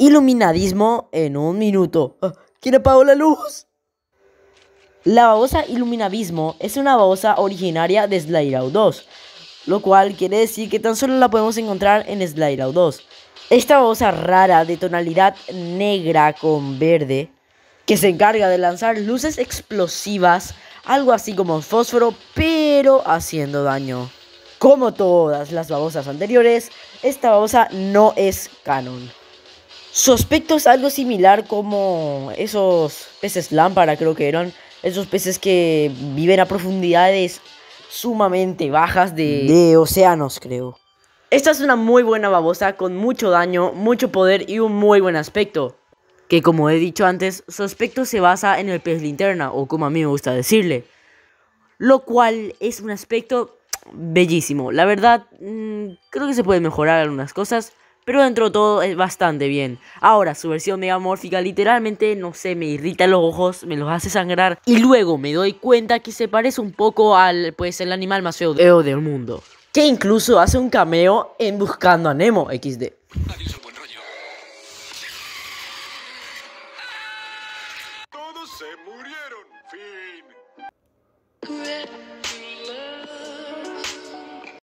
iluminadismo en un minuto. Ah, ¿Quién apagó la luz? La babosa Iluminadismo es una babosa originaria de slither 2, lo cual quiere decir que tan solo la podemos encontrar en slither 2. Esta babosa rara de tonalidad negra con verde, que se encarga de lanzar luces explosivas, algo así como fósforo, pero haciendo daño. Como todas las babosas anteriores, esta babosa no es canon. Su es algo similar como esos peces lámpara, creo que eran. Esos peces que viven a profundidades sumamente bajas de... De océanos, creo. Esta es una muy buena babosa con mucho daño, mucho poder y un muy buen aspecto. Que como he dicho antes, su aspecto se basa en el pez linterna, o como a mí me gusta decirle. Lo cual es un aspecto bellísimo. La verdad, mm, creo que se puede mejorar algunas cosas. Pero dentro de todo es bastante bien. Ahora, su versión megamórfica literalmente, no sé, me irrita los ojos, me los hace sangrar. Y luego me doy cuenta que se parece un poco al, pues, el animal más feo del mundo. Que incluso hace un cameo en Buscando a Nemo XD. Todos se murieron.